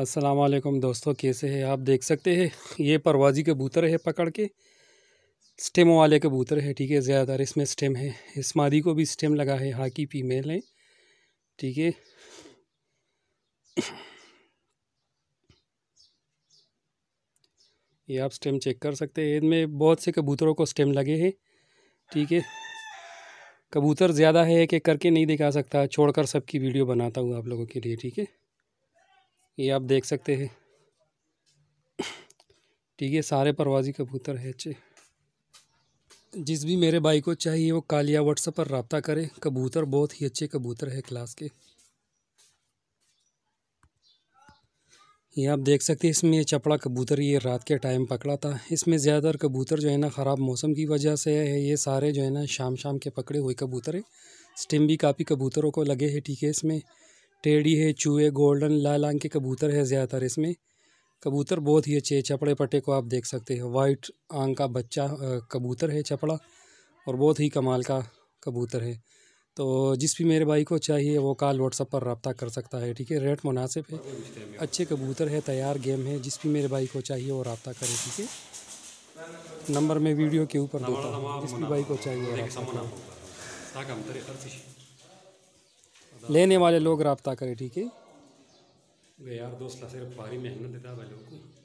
अस्सलाम वालेकुम दोस्तों कैसे हैं आप देख सकते हैं ये परवाजी कबूतर है पकड़ के स्टेम वाले कबूतर है ठीक है ज़्यादातर इसमें स्टेम है इस मादी को भी स्टेम लगा है हाकी फीमेल है ठीक है ये आप स्टेम चेक कर सकते हैं इनमें बहुत से कबूतरों को स्टेम लगे हैं ठीक है कबूतर ज़्यादा है एक एक करके नहीं दिखा सकता छोड़कर सबकी वीडियो बनाता हूँ आप लोगों के लिए ठीक है ये आप देख सकते हैं ठीक है सारे परवाजी कबूतर है अच्छे जिस भी मेरे भाई को चाहिए वो कालिया व्हाट्सअप पर रबता करे कबूतर बहुत ही अच्छे कबूतर है क्लास के ये आप देख सकते हैं इसमें ये चपड़ा कबूतर ये रात के टाइम पकड़ा था इसमें ज़्यादातर कबूतर जो है ना ख़राब मौसम की वजह से है ये सारे जो है ना शाम शाम के पकड़े हुए कबूतर है स्टिम भी काफ़ी कबूतरों को लगे हैं ठीक है इसमें टेढ़ी है चूहे गोल्डन लाल आंग के कबूतर है ज़्यादातर इसमें कबूतर बहुत ही अच्छे चपड़े पटे को आप देख सकते हैं वाइट आंग का बच्चा कबूतर है चपड़ा और बहुत ही कमाल का कबूतर है तो जिस भी मेरे भाई को चाहिए वो कॉल व्हाट्सअप पर रबता कर सकता है ठीक है रेट मुनासिब है अच्छे कबूतर है तैयार गेम है जिस भी मेरे भाई को चाहिए वो रबता करे ठीक है नंबर में वीडियो के ऊपर देता हूँ जिस भी भाई को चाहिए लेने वाले लोग रबता करें ठीक है यार दोस्त सिर्फ भारी मेहनत देता है लोगों को